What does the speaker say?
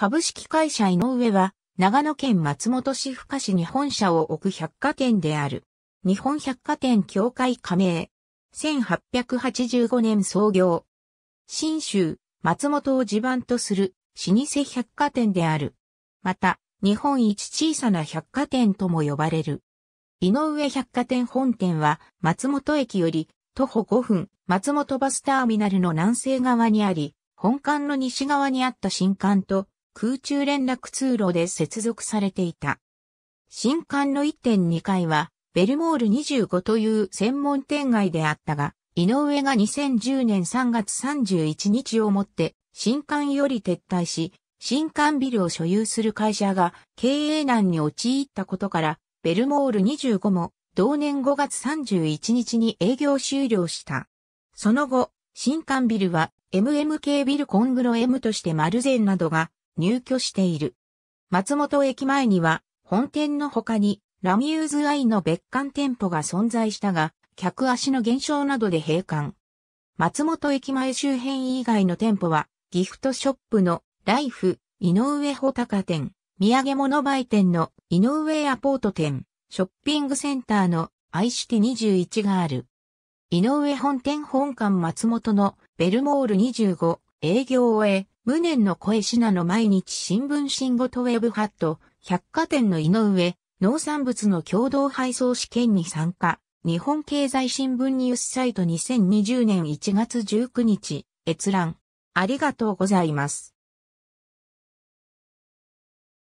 株式会社井上は、長野県松本市深市に本社を置く百貨店である。日本百貨店協会加盟。1885年創業。新州、松本を地盤とする老舗百貨店である。また、日本一小さな百貨店とも呼ばれる。井上百貨店本店は松本駅より徒歩5分松本バスターミナルの南西側にあり、本館の西側にあった新館と空中連絡通路で接続されていた。新館の1.2階は、ベルモール25という専門店街であったが、井上が2010年3月31日をもって、新館より撤退し、新館ビルを所有する会社が経営難に陥ったことから、ベルモール25も同年5月31日に営業終了した。その後、新館ビルは MMK ビルコングロ M としてマルゼンなどが入居している。松本駅前には本店の他にラミューズアイの別館店舗が存在したが、客足の減少などで閉館。松本駅前周辺以外の店舗は、ギフトショップのライフ、井上穂高店、土産物売店の井上アポート店、ショッピングセンターの愛して21がある。井上本店本館松本のベルモール25営業を終え、無念の声品の毎日新聞新ごとウェブハット、百貨店の井上、農産物の共同配送試験に参加。日本経済新聞ニュースサイト2020年1月19日、閲覧。ありがとうございます。